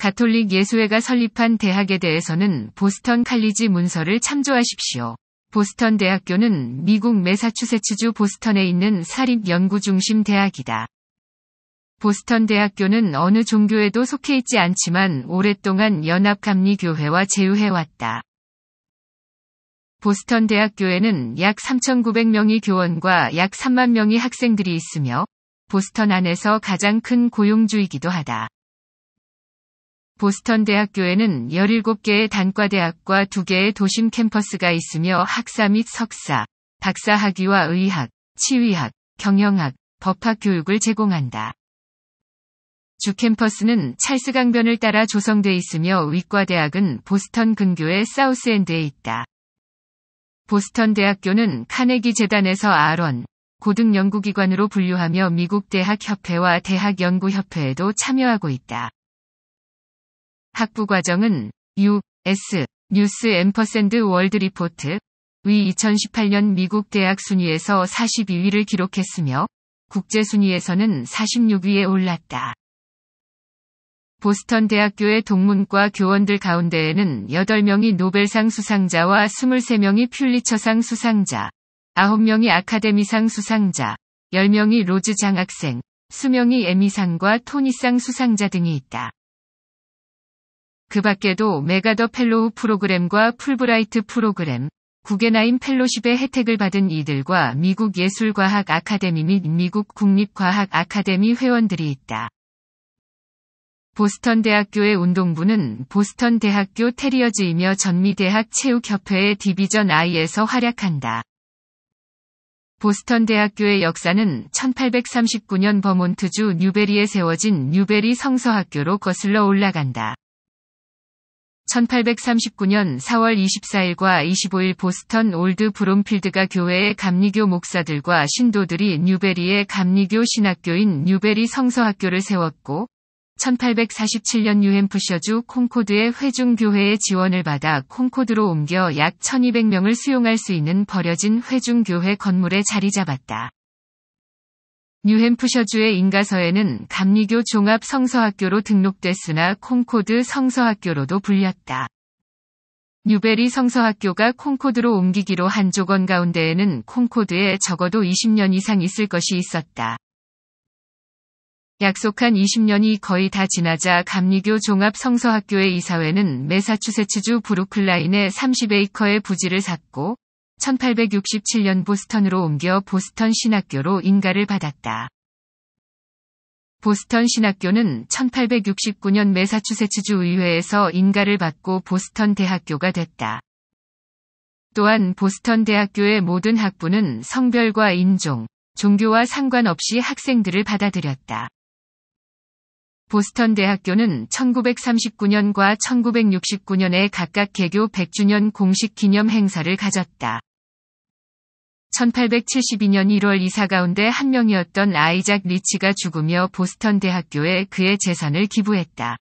가톨릭 예수회가 설립한 대학에 대해서는 보스턴 칼리지 문서를 참조하십시오. 보스턴 대학교는 미국 매사추세츠주 보스턴에 있는 사립연구중심 대학이다. 보스턴 대학교는 어느 종교에도 속해 있지 않지만 오랫동안 연합감리교회와 제휴해왔다. 보스턴 대학교에는 약 3,900명의 교원과 약 3만 명의 학생들이 있으며 보스턴 안에서 가장 큰 고용주이기도 하다. 보스턴 대학교에는 17개의 단과대학과 2개의 도심 캠퍼스가 있으며 학사 및 석사, 박사 학위와 의학, 치위학, 경영학, 법학 교육을 제공한다. 주 캠퍼스는 찰스강변을 따라 조성돼 있으며 위과대학은 보스턴 근교의 사우스엔드에 있다. 보스턴 대학교는 카네기 재단에서 아론, 고등연구기관으로 분류하며 미국 대학협회와 대학연구협회에도 참여하고 있다. 학부 과정은 U.S. 뉴스 앰퍼샌드 월드 리포트 위 2018년 미국 대학 순위에서 4 1위를 기록했으며 국제 순위에서는 46위에 올랐다. 보스턴 대학교의 동문과 교원들 가운데에는 8명이 노벨상 수상자와 23명이 퓰리처상 수상자, 9명이 아카데미상 수상자, 10명이 로즈 장학생, 수명이 에미상과 토니상 수상자 등이 있다. 그 밖에도 메가더 펠로우 프로그램과 풀브라이트 프로그램, 구겐하임 펠로십의 혜택을 받은 이들과 미국 예술과학 아카데미 및 미국 국립과학 아카데미 회원들이 있다. 보스턴 대학교의 운동부는 보스턴 대학교 테리어즈이며 전미대학 체육협회의 디비전 I에서 활약한다. 보스턴 대학교의 역사는 1839년 버몬트주 뉴베리에 세워진 뉴베리 성서학교로 거슬러 올라간다. 1839년 4월 24일과 25일 보스턴 올드 브롬필드가 교회의 감리교 목사들과 신도들이 뉴베리의 감리교 신학교인 뉴베리 성서학교를 세웠고 1847년 뉴햄프셔주 콩코드의 회중교회의 지원을 받아 콩코드로 옮겨 약 1200명을 수용할 수 있는 버려진 회중교회 건물에 자리 잡았다. 뉴햄프셔주의 인가서에는 감리교 종합 성서학교로 등록됐으나 콩코드 성서학교로도 불렸다. 뉴베리 성서학교가 콩코드로 옮기기로 한 조건 가운데에는 콩코드에 적어도 20년 이상 있을 것이 있었다. 약속한 20년이 거의 다 지나자 감리교 종합 성서학교의 이사회는 매사추세츠주 브루클라인의 30에이커의 부지를 샀고 1867년 보스턴으로 옮겨 보스턴 신학교로 인가를 받았다. 보스턴 신학교는 1869년 매사추세츠주 의회에서 인가를 받고 보스턴 대학교가 됐다. 또한 보스턴 대학교의 모든 학부는 성별과 인종, 종교와 상관없이 학생들을 받아들였다. 보스턴 대학교는 1939년과 1969년에 각각 개교 100주년 공식 기념 행사를 가졌다. 1872년 1월 이사 가운데 한 명이었던 아이작 리치가 죽으며 보스턴 대학교에 그의 재산을 기부했다.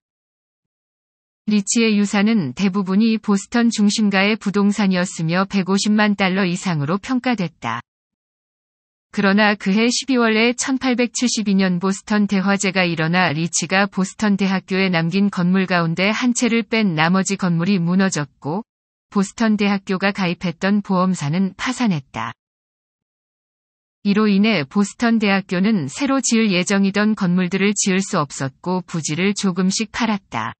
리치의 유산은 대부분이 보스턴 중심가의 부동산이었으며 150만 달러 이상으로 평가됐다. 그러나 그해 12월에 1872년 보스턴 대화재가 일어나 리치가 보스턴 대학교에 남긴 건물 가운데 한 채를 뺀 나머지 건물이 무너졌고 보스턴 대학교가 가입했던 보험사는 파산했다. 이로 인해 보스턴 대학교는 새로 지을 예정이던 건물들을 지을 수 없었고 부지를 조금씩 팔았다.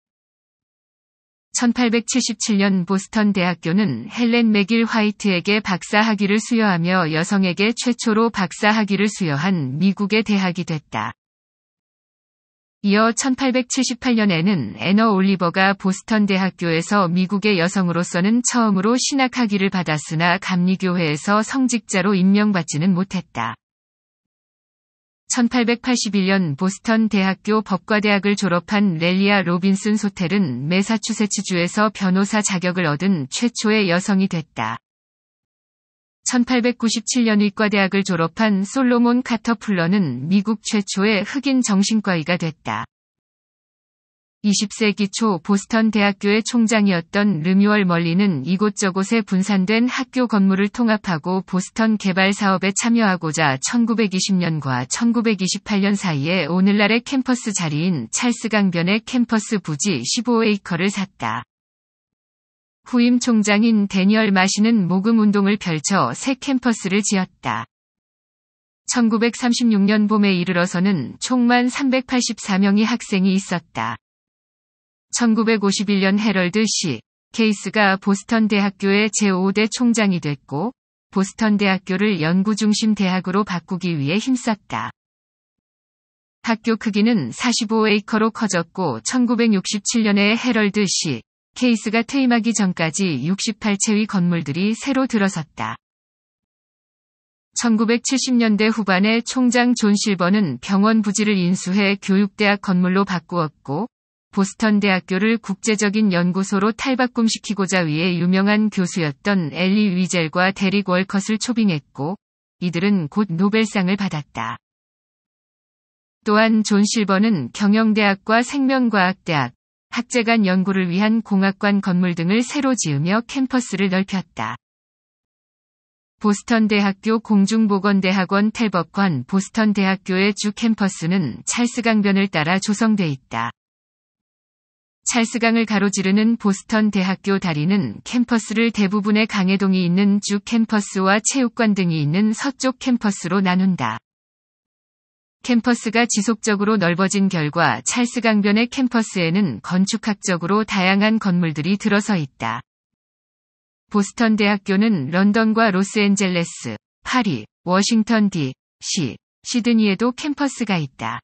1877년 보스턴 대학교는 헬렌 맥일 화이트에게 박사학위를 수여하며 여성에게 최초로 박사학위를 수여한 미국의 대학이 됐다. 이어 1878년에는 애너 올리버가 보스턴 대학교에서 미국의 여성으로서는 처음으로 신학 학위를 받았으나 감리교회에서 성직자로 임명받지는 못했다. 1881년 보스턴 대학교 법과대학을 졸업한 렐리아 로빈슨 소텔은 매사추세츠주에서 변호사 자격을 얻은 최초의 여성이 됐다. 1897년 의과대학을 졸업한 솔로몬 카터플러는 미국 최초의 흑인 정신과의가 됐다. 20세기 초 보스턴 대학교의 총장이었던 르뮤얼 멀리는 이곳저곳에 분산된 학교 건물을 통합하고 보스턴 개발 사업에 참여하고자 1920년과 1928년 사이에 오늘날의 캠퍼스 자리인 찰스강변의 캠퍼스 부지 15에이커를 샀다. 후임 총장인 데니얼 마시는 모금 운동을 펼쳐 새 캠퍼스를 지었다. 1936년 봄에 이르러서는 총만 384명의 학생이 있었다. 1951년 헤럴드 시 케이스가 보스턴 대학교의 제5대 총장이 됐고, 보스턴 대학교를 연구중심 대학으로 바꾸기 위해 힘썼다. 학교 크기는 45에이커로 커졌고 1967년에 헤럴드 시 케이스가 퇴임하기 전까지 68채의 건물들이 새로 들어섰다. 1970년대 후반에 총장 존 실버는 병원 부지를 인수해 교육대학 건물로 바꾸었고, 보스턴 대학교를 국제적인 연구소로 탈바꿈시키고자 위해 유명한 교수였던 엘리 위젤과 데릭 월컷을 초빙했고, 이들은 곧 노벨상을 받았다. 또한 존 실버는 경영대학과 생명과학대학, 학제간 연구를 위한 공학관 건물 등을 새로 지으며 캠퍼스를 넓혔다. 보스턴 대학교 공중보건대학원 탈법관 보스턴 대학교의 주 캠퍼스는 찰스강변을 따라 조성돼 있다. 찰스강을 가로지르는 보스턴 대학교 다리는 캠퍼스를 대부분의 강해동이 있는 주 캠퍼스와 체육관 등이 있는 서쪽 캠퍼스로 나눈다. 캠퍼스가 지속적으로 넓어진 결과 찰스 강변의 캠퍼스에는 건축학적으로 다양한 건물들이 들어서 있다. 보스턴 대학교는 런던과 로스앤젤레스, 파리, 워싱턴 D.C., 시드니에도 캠퍼스가 있다.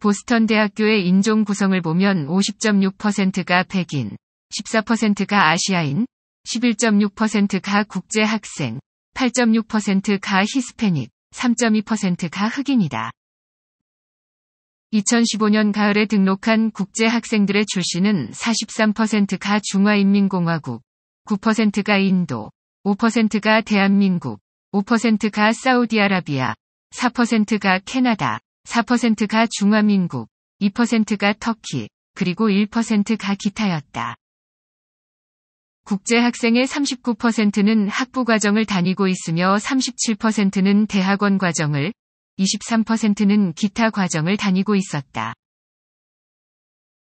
보스턴 대학교의 인종 구성을 보면 50.6%가 백인, 14%가 아시아인, 11.6%가 국제 학생, 8.6%가 히스패닉, 3.2%가 흑인이다. 2015년 가을에 등록한 국제 학생들의 출신은 43%가 중화인민공화국, 9%가 인도, 5%가 대한민국, 5%가 사우디아라비아, 4%가 캐나다, 4%가 중화민국, 2%가 터키, 그리고 1%가 기타였다. 국제학생의 39%는 학부 과정을 다니고 있으며 37%는 대학원 과정을, 23%는 기타 과정을 다니고 있었다.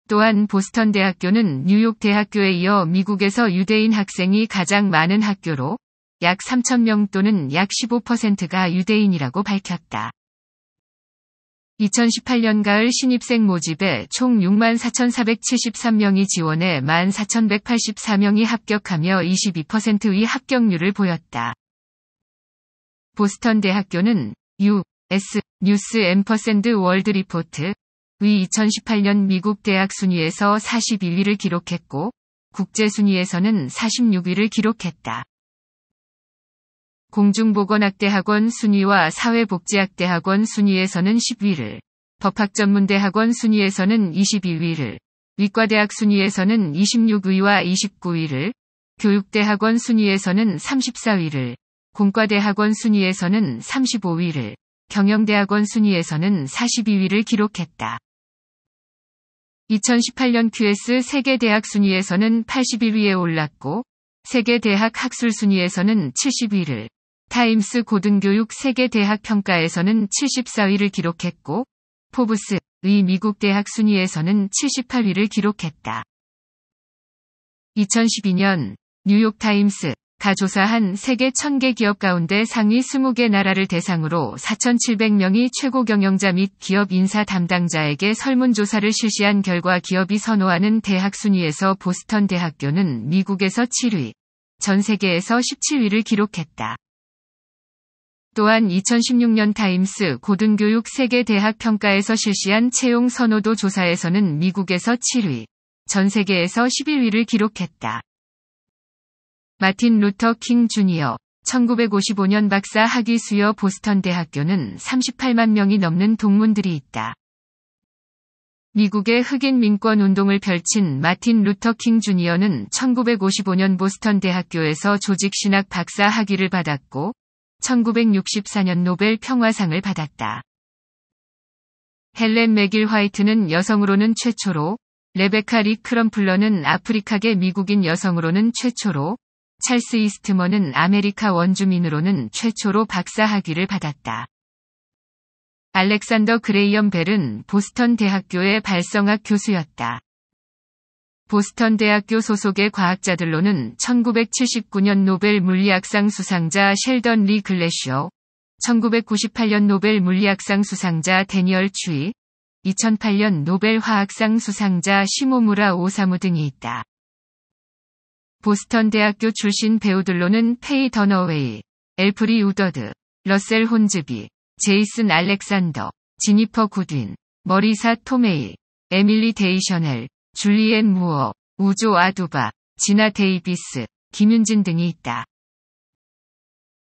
또한 보스턴 대학교는 뉴욕 대학교에 이어 미국에서 유대인 학생이 가장 많은 학교로 약 3,000명 또는 약 15%가 유대인이라고 밝혔다. 2018년 가을 신입생 모집에 총 64,473명이 지원해 14,184명이 합격하며 22%의 합격률을 보였다. 보스턴 대학교는 U.S. 뉴스 앰퍼샌드 월드 리포트 위 2018년 미국 대학 순위에서 41위를 기록했고 국제 순위에서는 46위를 기록했다. 공중보건학대학원 순위와 사회복지학대학원 순위에서는 10위를, 법학전문대학원 순위에서는 22위를, 위과대학 순위에서는 26위와 29위를, 교육대학원 순위에서는 34위를, 공과대학원 순위에서는 35위를, 경영대학원 순위에서는 42위를 기록했다. 2018년 QS 세계대학 순위에서는 81위에 올랐고, 세계대학 학술 순위에서는 70위를, 타임스 고등교육 세계 대학 평가에서는 74위를 기록했고, 포브스의 미국 대학 순위에서는 78위를 기록했다. 2012년 뉴욕타임스가 조사한 세계 1000개 기업 가운데 상위 20개 나라를 대상으로 4,700명이 최고 경영자 및 기업 인사 담당자에게 설문조사를 실시한 결과 기업이 선호하는 대학 순위에서 보스턴 대학교는 미국에서 7위, 전 세계에서 17위를 기록했다. 또한 2016년 타임스 고등교육 세계 대학 평가에서 실시한 채용 선호도 조사에서는 미국에서 7위, 전 세계에서 11위를 기록했다. 마틴 루터 킹 주니어 1955년 박사 학위 수여 보스턴 대학교는 38만 명이 넘는 동문들이 있다. 미국의 흑인 민권 운동을 펼친 마틴 루터 킹 주니어는 1955년 보스턴 대학교에서 조직신학 박사 학위를 받았고 1964년 노벨 평화상을 받았다. 헬렌 맥일 화이트는 여성으로는 최초로, 레베카 리 크럼플러는 아프리카계 미국인 여성으로는 최초로, 찰스 이스트먼은 아메리카 원주민으로는 최초로 박사 학위를 받았다. 알렉산더 그레이엄 벨은 보스턴 대학교의 발성학 교수였다. 보스턴 대학교 소속의 과학자들로는 1979년 노벨 물리학상 수상자 셸던 리글래시오 1998년 노벨 물리학상 수상자 데니얼 추이, 2008년 노벨 화학상 수상자 시모무라 오사무 등이 있다. 보스턴 대학교 출신 배우들로는 페이 더너웨이, 엘프리 우더드, 러셀 혼즈비, 제이슨 알렉산더, 지니퍼 구딘, 머리사 토메이, 에밀리 데이셔넬, 줄리엔 무어, 우조 아두바, 지나 데이비스, 김윤진 등이 있다.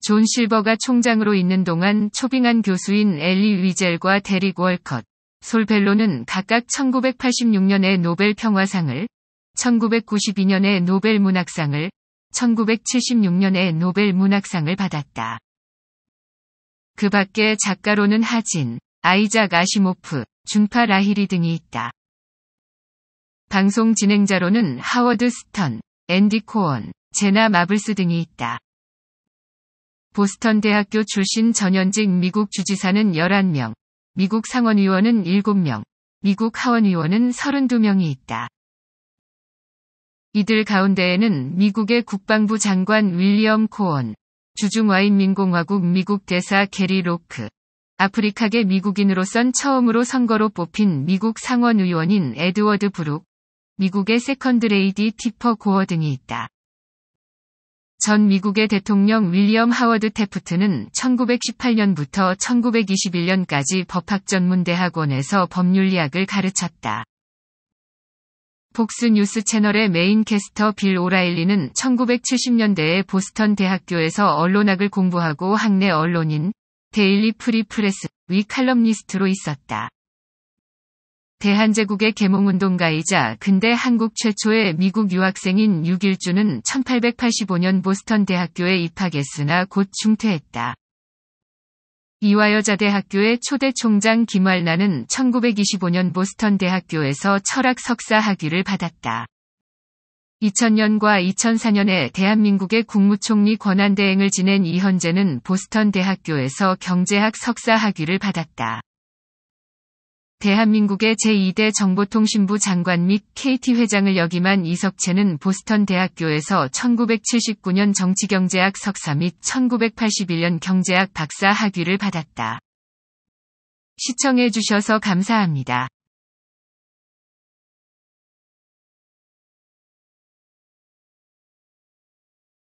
존 실버가 총장으로 있는 동안 초빙한 교수인 엘리 위젤과 데릭 월컷, 솔벨로는 각각 1986년에 노벨 평화상을, 1992년에 노벨 문학상을, 1976년에 노벨 문학상을 받았다. 그 밖에 작가로는 하진, 아이작 아시모프, 중파 라히리 등이 있다. 방송 진행자로는 하워드 스턴, 앤디 코언, 제나 마블스 등이 있다. 보스턴 대학교 출신 전현직 미국 주지사는 11명, 미국 상원의원은 7명, 미국 하원의원은 32명이 있다. 이들 가운데에는 미국의 국방부 장관 윌리엄 코언, 주중와인민공화국 미국 대사 게리 로크, 아프리카계 미국인으로선 처음으로 선거로 뽑힌 미국 상원의원인 에드워드 브룩, 미국의 세컨드레이디 티퍼 고어 등이 있다. 전 미국의 대통령 윌리엄 하워드 테프트는 1918년부터 1921년까지 법학전문대학원에서 법률리학을 가르쳤다. 복스 뉴스 채널의 메인 캐스터 빌 오라일리는 1970년대에 보스턴 대학교에서 언론학을 공부하고 학내 언론인 데일리 프리 프레스 위 칼럼니스트로 있었다. 대한제국의 계몽운동가이자 근대 한국 최초의 미국 유학생인 유길주는 1885년 보스턴 대학교에 입학했으나 곧 중퇴했다. 이화여자대학교의 초대 총장 김활나는 1925년 보스턴 대학교에서 철학 석사 학위를 받았다. 2000년과 2004년에 대한민국의 국무총리 권한대행을 지낸 이현재는 보스턴 대학교에서 경제학 석사 학위를 받았다. 대한민국의 제2대 정보통신부 장관 및 KT 회장을 역임한 이석채는 보스턴 대학교에서 1979년 정치경제학 석사 및 1981년 경제학 박사 학위를 받았다. 시청해주셔서 감사합니다.